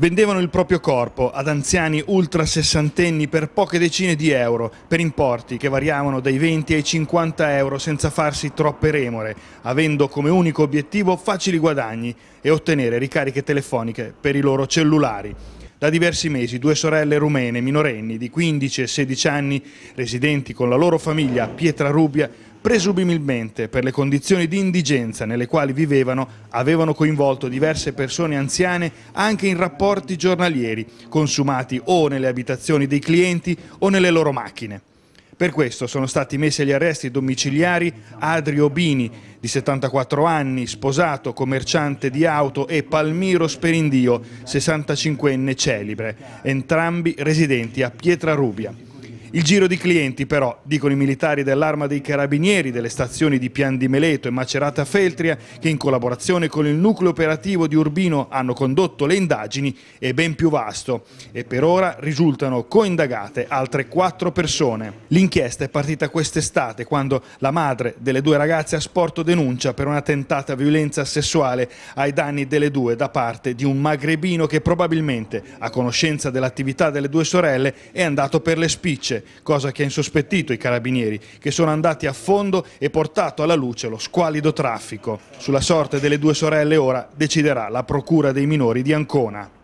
Vendevano il proprio corpo ad anziani ultra sessantenni per poche decine di euro, per importi che variavano dai 20 ai 50 euro senza farsi troppe remore, avendo come unico obiettivo facili guadagni e ottenere ricariche telefoniche per i loro cellulari. Da diversi mesi due sorelle rumene minorenni di 15 e 16 anni, residenti con la loro famiglia a Pietrarubia, Presumibilmente, per le condizioni di indigenza nelle quali vivevano, avevano coinvolto diverse persone anziane anche in rapporti giornalieri, consumati o nelle abitazioni dei clienti o nelle loro macchine. Per questo sono stati messi agli arresti domiciliari Adrio Bini, di 74 anni, sposato, commerciante di auto, e Palmiro Sperindio, 65enne celibre, entrambi residenti a Pietrarubia. Il giro di clienti però, dicono i militari dell'arma dei carabinieri delle stazioni di Pian di Meleto e Macerata Feltria, che in collaborazione con il nucleo operativo di Urbino hanno condotto le indagini, è ben più vasto e per ora risultano coindagate altre quattro persone. L'inchiesta è partita quest'estate quando la madre delle due ragazze ha Sporto denuncia per una tentata violenza sessuale ai danni delle due da parte di un magrebino che probabilmente, a conoscenza dell'attività delle due sorelle, è andato per le spicce cosa che ha insospettito i carabinieri, che sono andati a fondo e portato alla luce lo squalido traffico. Sulla sorte delle due sorelle ora deciderà la Procura dei minori di Ancona.